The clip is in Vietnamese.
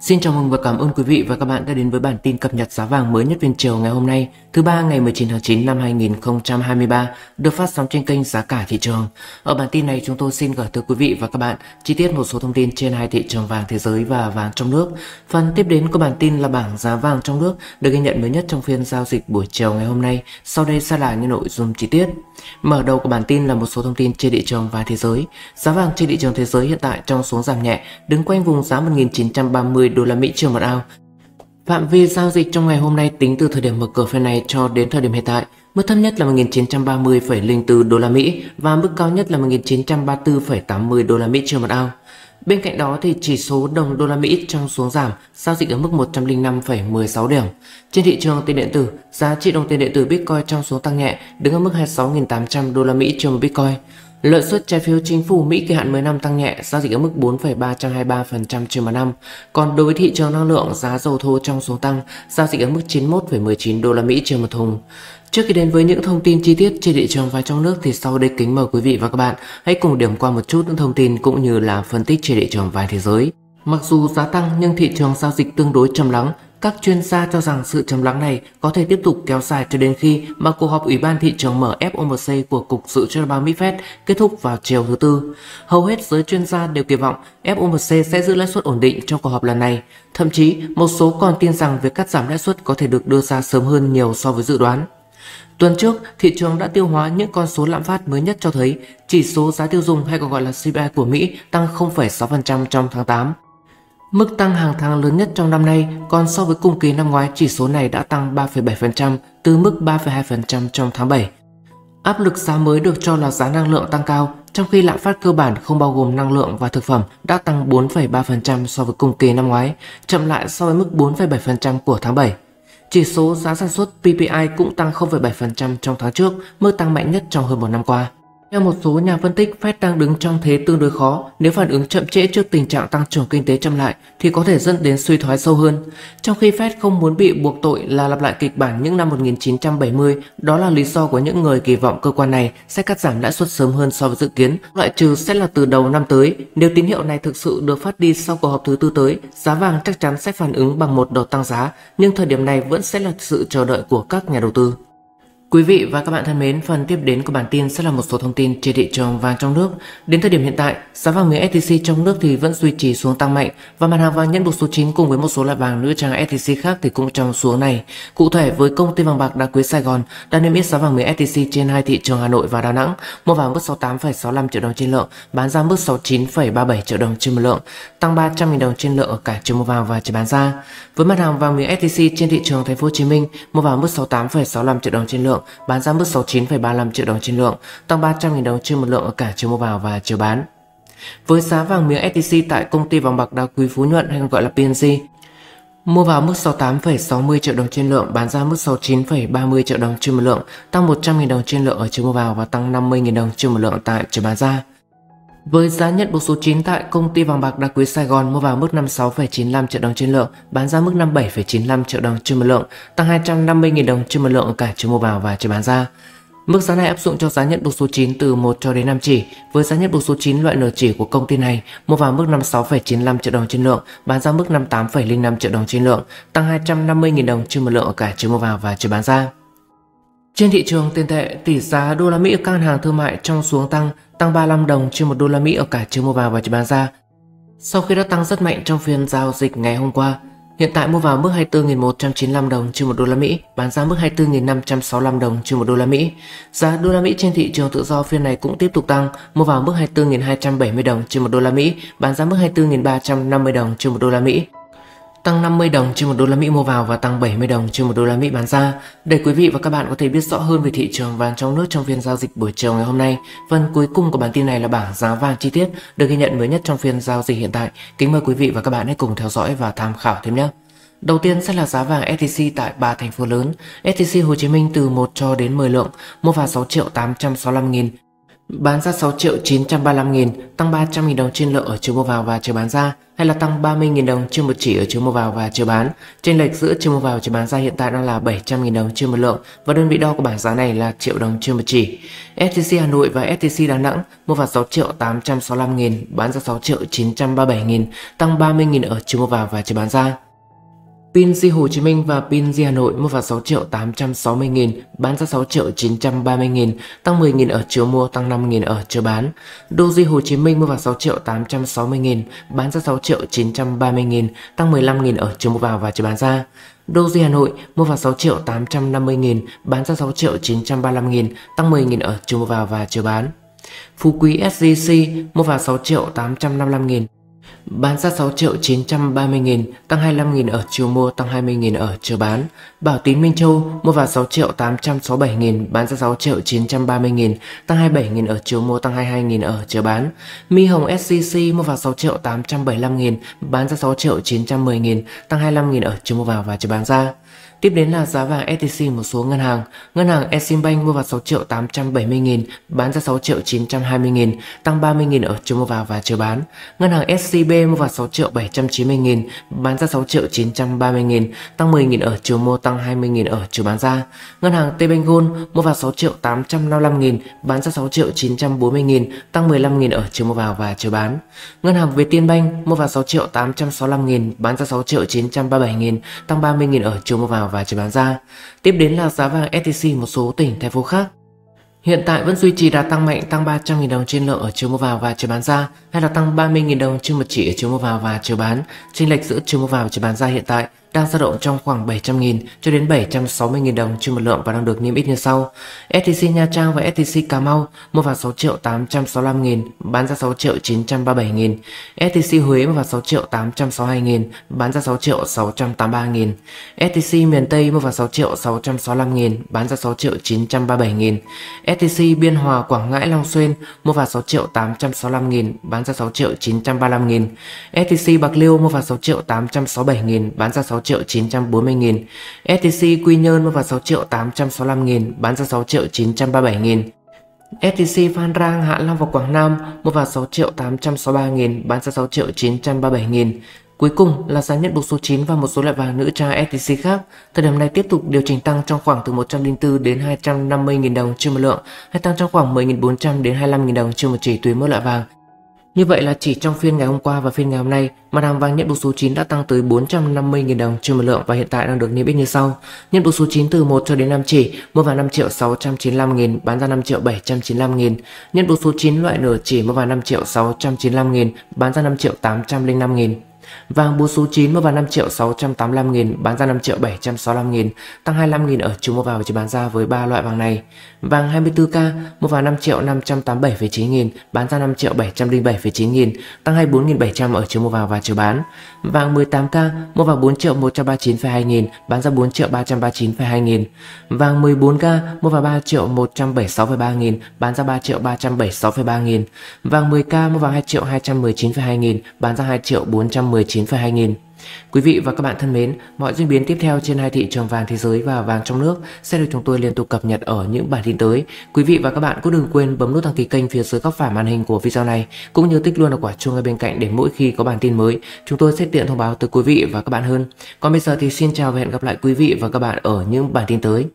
Xin chào mừng và cảm ơn quý vị và các bạn đã đến với bản tin cập nhật giá vàng mới nhất phiên chiều ngày hôm nay, thứ ba ngày 19 tháng 9 năm 2023, được phát sóng trên kênh Giá cả thị trường. Ở bản tin này chúng tôi xin gửi tới quý vị và các bạn chi tiết một số thông tin trên hai thị trường vàng thế giới và vàng trong nước. Phần tiếp đến của bản tin là bảng giá vàng trong nước được ghi nhận mới nhất trong phiên giao dịch buổi chiều ngày hôm nay. Sau đây sẽ là những nội dung chi tiết. Mở đầu của bản tin là một số thông tin trên thị trường vàng thế giới. Giá vàng trên thị trường thế giới hiện tại trong xuống giảm nhẹ, đứng quanh vùng giá 1930 30 đô la Mỹ trên một ao. Phạm vi giao dịch trong ngày hôm nay tính từ thời điểm mở cửa phiên này cho đến thời điểm hiện tại, mức thấp nhất là 1930,04 đô la Mỹ và mức cao nhất là 1934,80 đô la Mỹ trên một ao. Bên cạnh đó thì chỉ số đồng đô la Mỹ trong xuống giảm, giao dịch ở mức 105,16 điểm. Trên thị trường tiền điện tử, giá trị đồng tiền điện tử Bitcoin trong xuống tăng nhẹ, đứng ở mức 26.800 đô la Mỹ trên Bitcoin. Lợi suất trái phiếu chính phủ Mỹ kỳ hạn 10 năm tăng nhẹ, giao dịch ở mức 4,323% trên một năm. Còn đối với thị trường năng lượng, giá dầu thô trong số tăng, giao dịch ở mức 91,19 đô la Mỹ trên một thùng. Trước khi đến với những thông tin chi tiết trên thị trường và trong nước thì sau đây kính mời quý vị và các bạn hãy cùng điểm qua một chút những thông tin cũng như là phân tích trên thị trường vài thế giới. Mặc dù giá tăng nhưng thị trường giao dịch tương đối trầm lắng các chuyên gia cho rằng sự trầm lắng này có thể tiếp tục kéo dài cho đến khi mà cuộc họp Ủy ban thị trường mở FOMC của Cục Dự trữ bang Mỹ Fed kết thúc vào chiều thứ Tư. Hầu hết giới chuyên gia đều kỳ vọng FOMC sẽ giữ lãi suất ổn định trong cuộc họp lần này. Thậm chí, một số còn tin rằng việc cắt giảm lãi suất có thể được đưa ra sớm hơn nhiều so với dự đoán. Tuần trước, thị trường đã tiêu hóa những con số lạm phát mới nhất cho thấy chỉ số giá tiêu dùng hay còn gọi là CPI của Mỹ tăng 0,6% trong tháng 8 Mức tăng hàng tháng lớn nhất trong năm nay, còn so với cùng kỳ năm ngoái chỉ số này đã tăng 3,7% từ mức 3,2% trong tháng 7. Áp lực giá mới được cho là giá năng lượng tăng cao, trong khi lạm phát cơ bản không bao gồm năng lượng và thực phẩm đã tăng 4,3% so với cùng kỳ năm ngoái, chậm lại so với mức 4,7% của tháng 7. Chỉ số giá sản xuất PPI cũng tăng 0,7% trong tháng trước, mức tăng mạnh nhất trong hơn một năm qua. Theo một số nhà phân tích, Fed đang đứng trong thế tương đối khó, nếu phản ứng chậm trễ trước tình trạng tăng trưởng kinh tế chậm lại thì có thể dẫn đến suy thoái sâu hơn. Trong khi Fed không muốn bị buộc tội là lặp lại kịch bản những năm 1970, đó là lý do của những người kỳ vọng cơ quan này sẽ cắt giảm lãi suất sớm hơn so với dự kiến, loại trừ sẽ là từ đầu năm tới. Nếu tín hiệu này thực sự được phát đi sau cuộc họp thứ tư tới, giá vàng chắc chắn sẽ phản ứng bằng một đợt tăng giá, nhưng thời điểm này vẫn sẽ là sự chờ đợi của các nhà đầu tư. Quý vị và các bạn thân mến, phần tiếp đến của bản tin sẽ là một số thông tin trên thị trường vàng trong nước. Đến thời điểm hiện tại, giá vàng miếng SJC trong nước thì vẫn duy trì xuống tăng mạnh và mặt hàng vàng nhân buộc số 9 cùng với một số loại vàng nữ trang SJC khác thì cũng trong xuống này. Cụ thể với công ty vàng bạc đá quý Sài Gòn đã niêm yết giá vàng miếng SJC trên hai thị trường Hà Nội và Đà Nẵng, mua vào mức 68,65 triệu đồng trên lượng, bán ra mức 69,37 triệu đồng trên một lượng, tăng 300.000 đồng trên lượng ở cả chiều mua vào và chiều bán ra. Với mặt hàng vàng miếng SJC trên thị trường Thành phố Hồ Chí Minh, mua vào mức 68,65 triệu đồng trên lượng lượng, bán ra mức 69,35 triệu đồng trên lượng, tăng 300.000 đồng trên một lượng ở cả chiều mua vào và chiều bán. Với giá vàng miếng SJC tại công ty vàng bạc đá quý Phú Nhuận hay còn gọi là PNC, mua vào mức 68,60 triệu đồng trên lượng, bán ra mức 69,30 triệu đồng trên một lượng, tăng 100.000 đồng trên lượng ở chiều mua vào và tăng 50.000 đồng trên một lượng tại chiều bán ra. Với giá nhận bộ số 9 tại công ty vàng bạc đá quý Sài Gòn mua vào mức 56,95 triệu đồng trên lượng, bán ra mức 57,95 triệu đồng trên một lượng, tăng 250.000 đồng trên một lượng ở cả chiều mua vào và chiều bán ra. Mức giá này áp dụng cho giá nhận buộc số 9 từ 1 cho đến 5 chỉ. Với giá nhận buộc số 9 loại nở chỉ của công ty này, mua vào mức 56,95 triệu đồng trên lượng, bán ra mức 58,05 triệu đồng trên lượng, tăng 250.000 đồng trên một lượng ở cả chiều mua vào và chiều bán ra. Trên thị trường tiền tệ, tỷ giá đô la Mỹ ở các ngân hàng thương mại trong xuống tăng, tăng 35 đồng trên một đô la Mỹ ở cả chiều mua vào và chiều bán ra. Sau khi đã tăng rất mạnh trong phiên giao dịch ngày hôm qua, hiện tại mua vào mức 24.195 đồng trên một đô la Mỹ, bán ra mức 24.565 đồng trên một đô la Mỹ. Giá đô la Mỹ trên thị trường tự do phiên này cũng tiếp tục tăng, mua vào mức 24.270 đồng trên một đô la Mỹ, bán ra mức 24.350 đồng trên một đô la Mỹ tăng 50 đồng trên một đô la Mỹ mua vào và tăng 70 đồng trên một đô la Mỹ bán ra. Để quý vị và các bạn có thể biết rõ hơn về thị trường vàng trong nước trong phiên giao dịch buổi chiều ngày hôm nay. Phần cuối cùng của bản tin này là bảng giá vàng chi tiết được ghi nhận mới nhất trong phiên giao dịch hiện tại. Kính mời quý vị và các bạn hãy cùng theo dõi và tham khảo thêm nhé. Đầu tiên sẽ là giá vàng SJC tại ba thành phố lớn. SJC Hồ Chí Minh từ 1 cho đến 10 lượng, mua vào 6 triệu 865 nghìn, Bán ra 6 triệu 935 nghìn, tăng 300 nghìn đồng trên lượng ở chiều mua vào và chiều bán ra, hay là tăng 30 nghìn đồng trên một chỉ ở chiều mua vào và chiều bán. Trên lệch giữa chiều mua vào và chiều bán ra hiện tại đang là 700 nghìn đồng trên một lượng và đơn vị đo của bảng giá này là triệu đồng trên một chỉ. STC Hà Nội và STC Đà Nẵng mua vào 6 triệu 865 nghìn, bán ra 6 triệu 937 nghìn, tăng 30 nghìn ở chiều mua vào và chiều bán ra. Pin Di Hồ Chí Minh và pin Di Hà Nội mua vào 6 triệu 860 nghìn, bán ra 6 triệu 930 nghìn, tăng 10 nghìn ở chiều mua, tăng 5 nghìn ở chiều bán. Đô Di Hồ Chí Minh mua vào 6 triệu 860 nghìn, bán ra 6 triệu 930 nghìn, tăng 15 nghìn ở chiều mua vào và chiều bán ra. Di Hà Nội mua vào 6 triệu 850 nghìn, bán ra 6 triệu 935 nghìn, tăng 10 nghìn ở chiều mua vào và chiều bán. Phú Quý SJC mua vào 6 triệu 855 nghìn, Bán ra 6 triệu 930 nghìn, tăng 25 nghìn ở chiều mua, tăng 20 nghìn ở chiều bán. Bảo Tín Minh Châu mua vào 6 triệu 867 nghìn, bán ra 6 triệu 930 nghìn, tăng 27 nghìn ở chiều mua, tăng 22 nghìn ở chiều bán. Mi Hồng SCC mua vào 6 triệu 875 nghìn, bán ra 6 triệu 910 nghìn, tăng 25 nghìn ở chiều mua vào và chiều bán ra. Tiếp đến là giá vàng SJC một số ngân hàng. Ngân hàng Eximbank mua vào 6 triệu 870 nghìn, bán ra 6 triệu 920 nghìn, tăng 30 nghìn ở chiều mua vào và chiều bán. Ngân hàng SCB mua vào 6 triệu 790 nghìn, bán ra 6 triệu 930 nghìn, tăng 10 nghìn ở chiều mua, tăng 20 nghìn ở chiều bán ra. Ngân hàng Tbank Gold mua vào 6 triệu 855 nghìn, bán ra 6 triệu 940 nghìn, tăng 15 nghìn ở chiều mua vào và chiều bán. Ngân hàng Vietinbank mua vào 6 triệu 865 nghìn, bán ra 6 triệu 937 nghìn, tăng 30 nghìn ở chiều mua vào vào và chỉ bán ra. Tiếp đến là giá vàng SJC một số tỉnh thành phố khác. Hiện tại vẫn duy trì đà tăng mạnh tăng 300.000 đồng trên lượng ở chiều mua vào và chiều bán ra hay là tăng 30.000 đồng trên một chỉ ở chiều mua vào và chiều bán. Chênh lệch giữa chiều mua vào và chiều bán ra hiện tại đang dao động trong khoảng 700.000 cho đến 760.000 đồng trên một lượng và đang được niêm yết như sau. STC Nha Trang và STC Cà Mau mua vào 6 triệu 865 nghìn, bán ra 6 triệu 937 nghìn. STC Huế mua vào 6 triệu 862 nghìn, bán ra 6 triệu 683 nghìn. STC miền Tây mua vào 6 triệu 665 nghìn, bán ra 6 triệu 937 nghìn. STC Biên Hòa Quảng Ngãi Long Xuyên mua vào 6 triệu 865 nghìn, bán ra 6 triệu 935 nghìn. STC Bạc Liêu mua vào 6 triệu 867 nghìn, bán ra 6 triệu 940 nghìn, STC Quy Nhơn mua vào 6 triệu 865 nghìn, bán ra 6 triệu 937 nghìn. STC Phan Rang Hạ Long và Quảng Nam mua vào 6 triệu 863 nghìn, bán ra 6 triệu 937 nghìn. Cuối cùng là giá nhận đục số 9 và một số loại vàng nữ trang STC khác. Thời điểm này tiếp tục điều chỉnh tăng trong khoảng từ 104 đến 250.000 đồng trên một lượng hay tăng trong khoảng 10.400 đến 25.000 đồng trên một chỉ tùy mỗi loại vàng. Như vậy là chỉ trong phiên ngày hôm qua và phiên ngày hôm nay, mặt hàng vàng nhận bộ số 9 đã tăng tới 450.000 đồng trên một lượng và hiện tại đang được niêm yết như sau. Nhận bộ số 9 từ 1 cho đến 5 chỉ, mua vào 5 triệu 695 nghìn, bán ra 5 triệu 795 nghìn. Nhận bộ số 9 loại nửa chỉ mua vào 5 triệu 695 nghìn, bán ra 5 triệu 805 nghìn. Vàng bốn số 9 mua vào 5 triệu 685 nghìn, bán ra 5 triệu 765 nghìn, tăng 25 nghìn ở chiều mua vào và chiều bán ra với ba loại vàng này. Vàng 24K mua vào 5 triệu 587,9 nghìn, bán ra 5 triệu 707,9 nghìn, tăng 24.700 ở chiều mua vào và chiều bán. Vàng 18K mua vào 4 triệu 139,2 nghìn, bán ra 4 triệu 339,2 nghìn. Vàng 14K mua vào 3 triệu 176,3 nghìn, bán ra 3 triệu 376,3 nghìn. Vàng 10K mua vào 2 triệu 219,2 nghìn, bán ra 2 triệu 410 19,2 nghìn. Quý vị và các bạn thân mến, mọi diễn biến tiếp theo trên hai thị trường vàng thế giới và vàng trong nước sẽ được chúng tôi liên tục cập nhật ở những bản tin tới. Quý vị và các bạn cũng đừng quên bấm nút đăng ký kênh phía dưới góc phải màn hình của video này, cũng như tích luôn là quả chuông ở bên cạnh để mỗi khi có bản tin mới, chúng tôi sẽ tiện thông báo tới quý vị và các bạn hơn. Còn bây giờ thì xin chào và hẹn gặp lại quý vị và các bạn ở những bản tin tới.